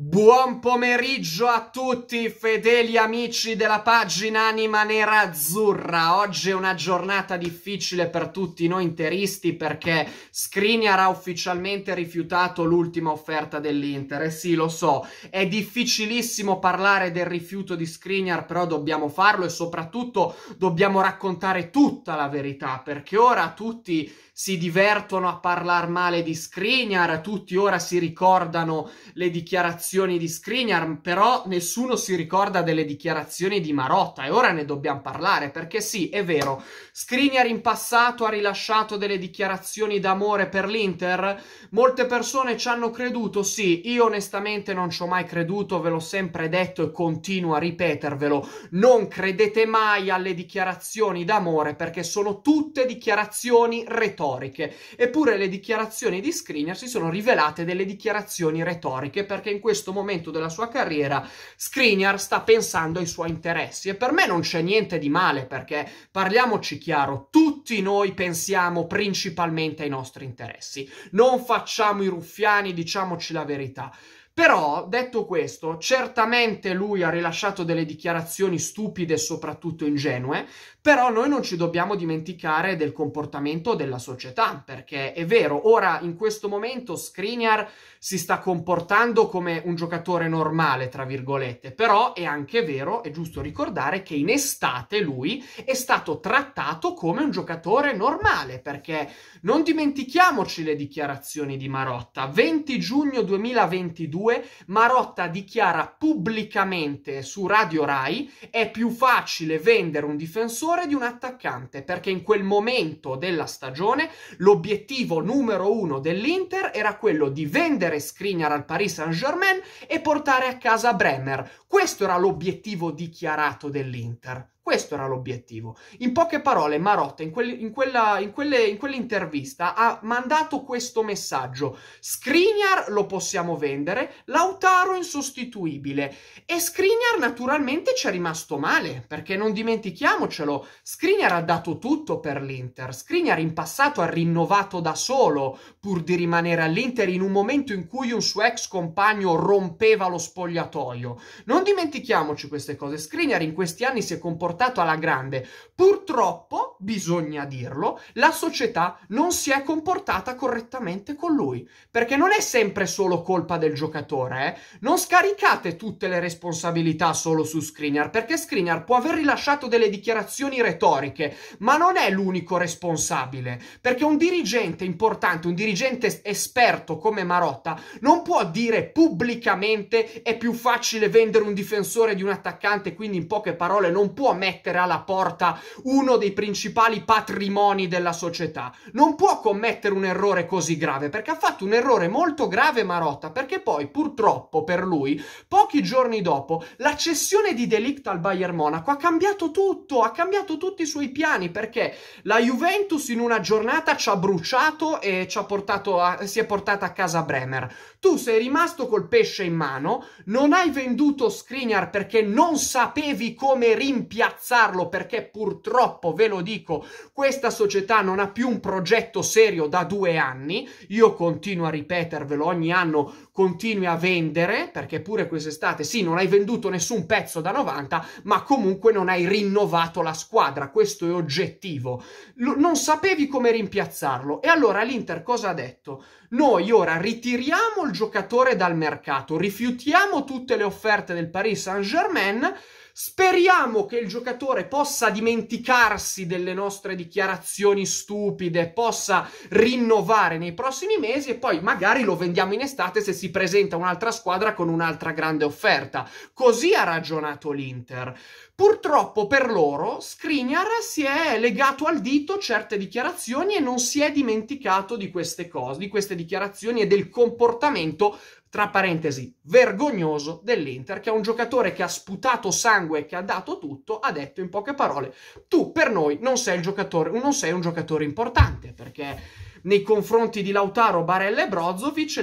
Buon pomeriggio a tutti fedeli amici della pagina Anima Nera Azzurra. Oggi è una giornata difficile per tutti noi interisti perché Skriniar ha ufficialmente rifiutato l'ultima offerta dell'Inter. E sì, lo so, è difficilissimo parlare del rifiuto di Skriniar, però dobbiamo farlo e soprattutto dobbiamo raccontare tutta la verità perché ora tutti si divertono a parlare male di Skriniar, tutti ora si ricordano le dichiarazioni dichiarazioni di Skriniar, però nessuno si ricorda delle dichiarazioni di Marotta e ora ne dobbiamo parlare perché sì, è vero, Skriniar in passato ha rilasciato delle dichiarazioni d'amore per l'Inter, molte persone ci hanno creduto, sì, io onestamente non ci ho mai creduto, ve l'ho sempre detto e continuo a ripetervelo, non credete mai alle dichiarazioni d'amore perché sono tutte dichiarazioni retoriche, eppure le dichiarazioni di Skriniar si sono rivelate delle dichiarazioni retoriche perché in questo questo momento della sua carriera Skriniar sta pensando ai suoi interessi e per me non c'è niente di male perché parliamoci chiaro, tutti noi pensiamo principalmente ai nostri interessi. Non facciamo i ruffiani, diciamoci la verità. Però, detto questo, certamente lui ha rilasciato delle dichiarazioni stupide e soprattutto ingenue, però noi non ci dobbiamo dimenticare del comportamento della società, perché è vero, ora in questo momento Skriniar si sta comportando come un giocatore normale, tra virgolette, però è anche vero, è giusto ricordare che in estate lui è stato trattato come un giocatore normale, perché non dimentichiamoci le dichiarazioni di Marotta, 20 giugno 2022 2, Marotta dichiara pubblicamente su Radio Rai è più facile vendere un difensore di un attaccante, perché in quel momento della stagione l'obiettivo numero uno dell'Inter era quello di vendere Skriniar al Paris Saint-Germain e portare a casa Bremer. Questo era l'obiettivo dichiarato dell'Inter. Questo era l'obiettivo. In poche parole, Marotta in, quel, in, quella, in, quelle, in quell'intervista ha mandato questo messaggio. Skriniar lo possiamo vendere, Lautaro insostituibile. E Skriniar naturalmente ci è rimasto male, perché non dimentichiamocelo, Skriniar ha dato tutto per l'Inter. Skriniar in passato ha rinnovato da solo, pur di rimanere all'Inter in un momento in cui un suo ex compagno rompeva lo spogliatoio. Non dimentichiamoci queste cose. Skriniar in questi anni si è comportato portato alla grande. Purtroppo, bisogna dirlo, la società non si è comportata correttamente con lui, perché non è sempre solo colpa del giocatore, eh? Non scaricate tutte le responsabilità solo su Skriniar, perché Skriniar può aver rilasciato delle dichiarazioni retoriche, ma non è l'unico responsabile, perché un dirigente importante, un dirigente esperto come Marotta, non può dire pubblicamente è più facile vendere un difensore di un attaccante, quindi in poche parole non può mettere commettere alla porta uno dei principali patrimoni della società. Non può commettere un errore così grave perché ha fatto un errore molto grave Marotta perché poi purtroppo per lui pochi giorni dopo la cessione di Delict al Bayern Monaco ha cambiato tutto, ha cambiato tutti i suoi piani perché la Juventus in una giornata ci ha bruciato e ci ha portato a, si è portata a casa Bremer. Tu sei rimasto col pesce in mano, non hai venduto Skriniar perché non sapevi come rimpiazzare piazzarlo perché purtroppo, ve lo dico, questa società non ha più un progetto serio da due anni. Io continuo a ripetervelo ogni anno, continui a vendere perché pure quest'estate sì, non hai venduto nessun pezzo da 90, ma comunque non hai rinnovato la squadra. Questo è oggettivo. L- non sapevi come rimpiazzarlo. E allora l'Inter cosa ha detto? Noi ora ritiriamo il giocatore dal mercato, rifiutiamo tutte le offerte del Paris Saint-Germain Speriamo che il giocatore possa dimenticarsi delle nostre dichiarazioni stupide, possa rinnovare nei prossimi mesi e poi magari lo vendiamo in estate se si presenta un'altra squadra con un'altra grande offerta. Così ha ragionato l'Inter. Purtroppo per loro Skriniar si è legato al dito certe dichiarazioni e non si è dimenticato di queste cose, di queste dichiarazioni e del comportamento tra parentesi, vergognoso dell'Inter, che è un giocatore che ha sputato sangue, e che ha dato tutto, ha detto in poche parole, tu per noi non sei, il giocatore, non sei un giocatore importante, perché nei confronti di Lautaro, Barella e Brozovic,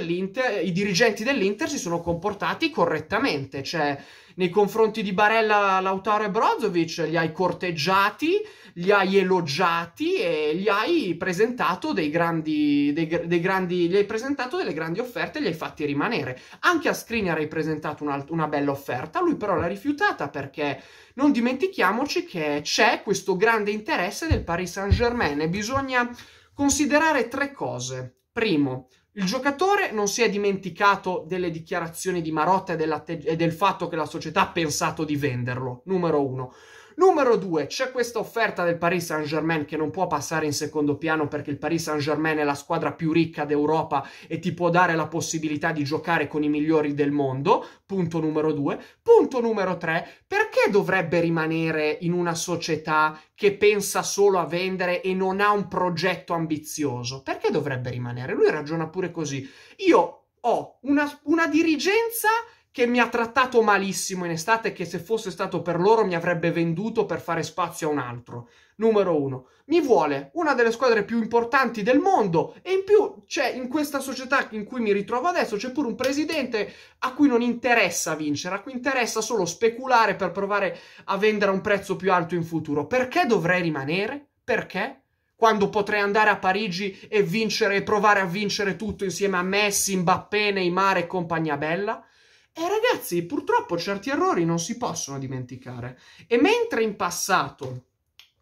i dirigenti dell'Inter si sono comportati correttamente, cioè nei confronti di Barella, Lautaro e Brozovic li hai corteggiati, li hai elogiati e gli hai presentato dei grandi, dei, dei grandi gli hai presentato delle grandi offerte e li hai fatti rimanere. Anche a Skriniar hai presentato una, una bella offerta, lui però l'ha rifiutata perché non dimentichiamoci che c'è questo grande interesse del Paris Saint-Germain e bisogna considerare tre cose. Primo, il giocatore non si è dimenticato delle dichiarazioni di Marotta e, e del fatto che la società ha pensato di venderlo, numero uno. Numero 2, c'è questa offerta del Paris Saint-Germain che non può passare in secondo piano perché il Paris Saint-Germain è la squadra più ricca d'Europa e ti può dare la possibilità di giocare con i migliori del mondo. Punto numero 2. Punto numero 3, perché dovrebbe rimanere in una società che pensa solo a vendere e non ha un progetto ambizioso? Perché dovrebbe rimanere? Lui ragiona pure così. Io ho una, una dirigenza che mi ha trattato malissimo in estate e che se fosse stato per loro mi avrebbe venduto per fare spazio a un altro. Numero uno. Mi vuole una delle squadre più importanti del mondo e in più c'è in questa società in cui mi ritrovo adesso c'è pure un presidente a cui non interessa vincere, a cui interessa solo speculare per provare a vendere a un prezzo più alto in futuro. Perché dovrei rimanere? Perché? quando potrei andare a Parigi e vincere e provare a vincere tutto insieme a Messi, Mbappé, Neymar e compagnia bella? E eh, ragazzi, purtroppo certi errori non si possono dimenticare. E mentre in passato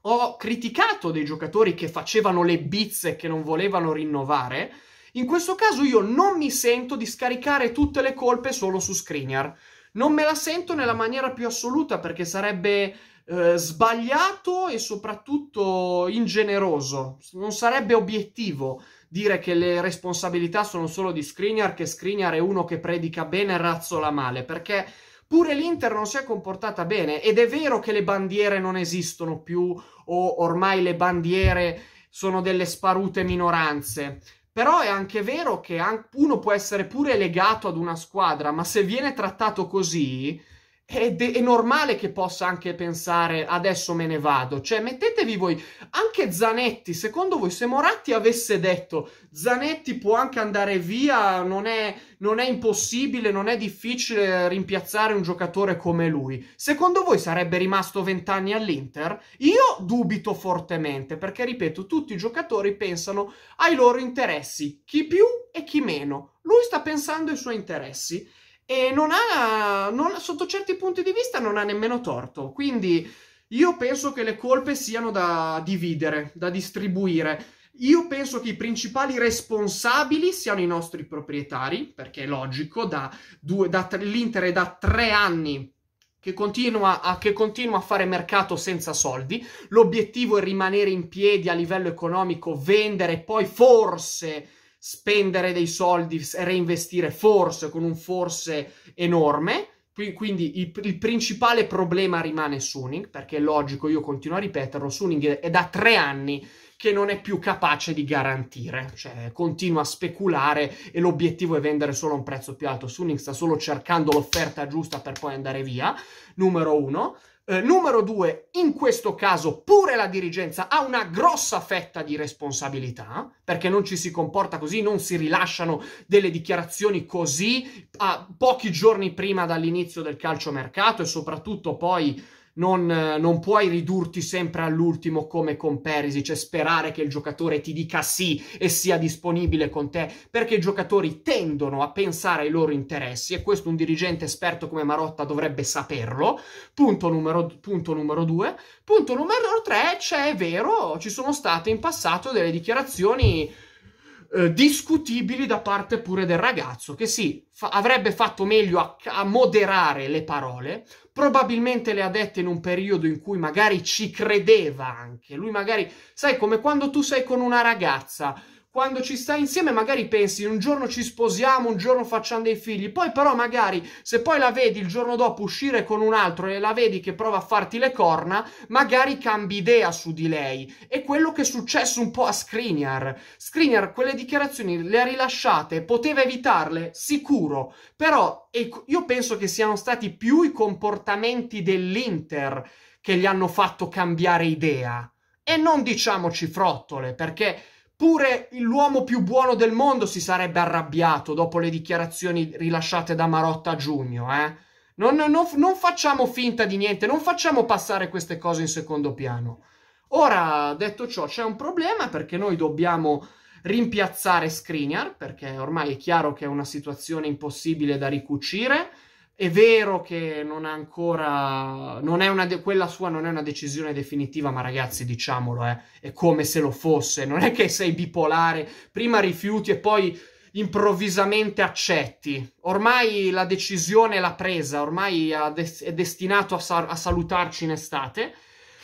ho criticato dei giocatori che facevano le bizze che non volevano rinnovare, in questo caso io non mi sento di scaricare tutte le colpe solo su Skriniar. Non me la sento nella maniera più assoluta perché sarebbe eh, sbagliato e soprattutto ingeneroso, non sarebbe obiettivo dire che le responsabilità sono solo di Skriniar, che Skriniar è uno che predica bene e razzola male, perché pure l'Inter non si è comportata bene ed è vero che le bandiere non esistono più o ormai le bandiere sono delle sparute minoranze. Però è anche vero che uno può essere pure legato ad una squadra, ma se viene trattato così, ed è, normale che possa anche pensare adesso me ne vado. Cioè, mettetevi voi, anche Zanetti, secondo voi, se Moratti avesse detto Zanetti può anche andare via, non è, non è impossibile, non è difficile rimpiazzare un giocatore come lui, secondo voi sarebbe rimasto vent'anni all'Inter? Io dubito fortemente, perché ripeto, tutti i giocatori pensano ai loro interessi, chi più e chi meno. Lui sta pensando ai suoi interessi e non ha, non, sotto certi punti di vista, non ha nemmeno torto. Quindi io penso che le colpe siano da dividere, da distribuire. Io penso che i principali responsabili siano i nostri proprietari, perché è logico, da due, da tre, l'Inter è da tre anni che continua, a, che continua, a, fare mercato senza soldi. L'obiettivo è rimanere in piedi a livello economico, vendere e poi forse spendere dei soldi e reinvestire forse con un forse enorme. Quindi il, il, principale problema rimane Suning, perché è logico, io continuo a ripeterlo, Suning è da tre anni che non è più capace di garantire, cioè continua a speculare e l'obiettivo è vendere solo a un prezzo più alto. Suning sta solo cercando l'offerta giusta per poi andare via, numero uno. Eh, numero due, in questo caso pure la dirigenza ha una grossa fetta di responsabilità, perché non ci si comporta così, non si rilasciano delle dichiarazioni così a pochi giorni prima dall'inizio del calciomercato e soprattutto poi non, eh, non puoi ridurti sempre all'ultimo come con Perisic cioè sperare che il giocatore ti dica sì e sia disponibile con te, perché i giocatori tendono a pensare ai loro interessi e questo un dirigente esperto come Marotta dovrebbe saperlo. Punto numero, punto numero due. Punto numero tre, c'è, cioè, vero, ci sono state in passato delle dichiarazioni eh, discutibili da parte pure del ragazzo, che sì, fa- avrebbe fatto meglio a-, a moderare le parole, probabilmente le ha dette in un periodo in cui magari ci credeva anche, lui magari, sai come quando tu sei con una ragazza, quando ci stai insieme magari pensi un giorno ci sposiamo, un giorno facciamo dei figli, poi però magari se poi la vedi il giorno dopo uscire con un altro e la vedi che prova a farti le corna, magari cambi idea su di lei. È quello che è successo un po' a Skriniar. Skriniar quelle dichiarazioni le ha rilasciate, poteva evitarle, sicuro, però ecco, io penso che siano stati più i comportamenti dell'Inter che gli hanno fatto cambiare idea. E non diciamoci frottole, perché Pure l'uomo più buono del mondo si sarebbe arrabbiato dopo le dichiarazioni rilasciate da Marotta a giugno. Eh? Non, non, non, facciamo finta di niente, non facciamo passare queste cose in secondo piano. Ora, detto ciò, c'è un problema perché noi dobbiamo rimpiazzare Skriniar, perché ormai è chiaro che è una situazione impossibile da ricucire. È vero che non ha ancora, non è una de- quella sua non è una decisione definitiva, ma ragazzi, diciamolo, eh, è come se lo fosse. Non è che sei bipolare, prima rifiuti e poi improvvisamente accetti. Ormai la decisione l'ha presa, ormai è destinato a, sal- a salutarci in estate.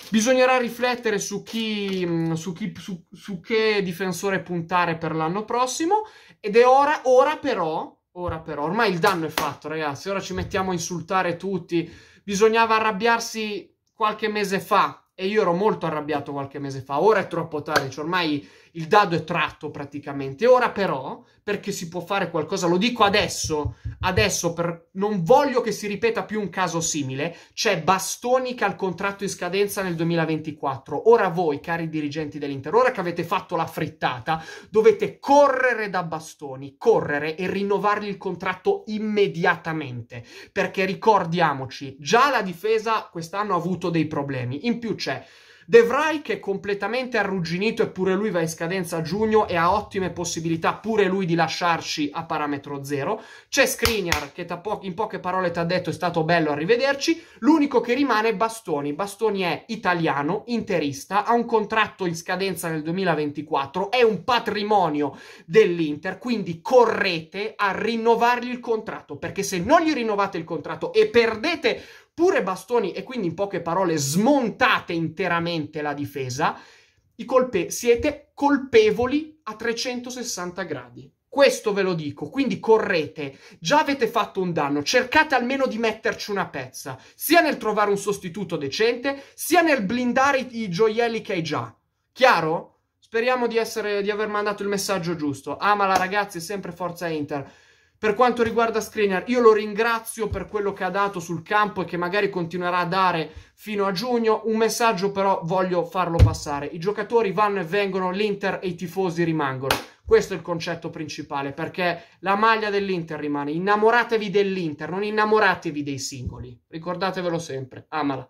Bisognerà riflettere su chi, mm, su, chi su, su che difensore puntare per l'anno prossimo. Ed è ora, ora però, Ora però, ormai il danno è fatto, ragazzi. Ora ci mettiamo a insultare tutti. Bisognava arrabbiarsi qualche mese fa e io ero molto arrabbiato qualche mese fa. Ora è troppo tardi, cioè ormai il dado è tratto praticamente. Ora però, perché si può fare qualcosa, lo dico adesso, adesso per, non voglio che si ripeta più un caso simile, c'è Bastoni che ha il contratto in scadenza nel 2024. Ora voi, cari dirigenti dell'Inter, ora che avete fatto la frittata, dovete correre da Bastoni, correre e rinnovargli il contratto immediatamente, perché ricordiamoci, già la difesa quest'anno ha avuto dei problemi, in più c'è De Vrij che è completamente arrugginito eppure lui va in scadenza a giugno e ha ottime possibilità pure lui di lasciarci a parametro zero. C'è Skriniar che po- in poche parole ti ha detto è stato bello arrivederci. L'unico che rimane è Bastoni. Bastoni è italiano, interista, ha un contratto in scadenza nel 2024, è un patrimonio dell'Inter, quindi correte a rinnovargli il contratto perché se non gli rinnovate il contratto e perdete pure bastoni e quindi in poche parole smontate interamente la difesa, colpe- siete colpevoli a 360 gradi. Questo ve lo dico, quindi correte, già avete fatto un danno, cercate almeno di metterci una pezza, sia nel trovare un sostituto decente, sia nel blindare i, i gioielli che hai già. Chiaro? Speriamo di, essere, di aver mandato il messaggio giusto. Amala ragazzi, sempre forza Inter. Per quanto riguarda Skriniar, io lo ringrazio per quello che ha dato sul campo e che magari continuerà a dare fino a giugno. Un messaggio però voglio farlo passare. I giocatori vanno e vengono, l'Inter e i tifosi rimangono. Questo è il concetto principale, perché la maglia dell'Inter rimane. Innamoratevi dell'Inter, non innamoratevi dei singoli. Ricordatevelo sempre. Amala.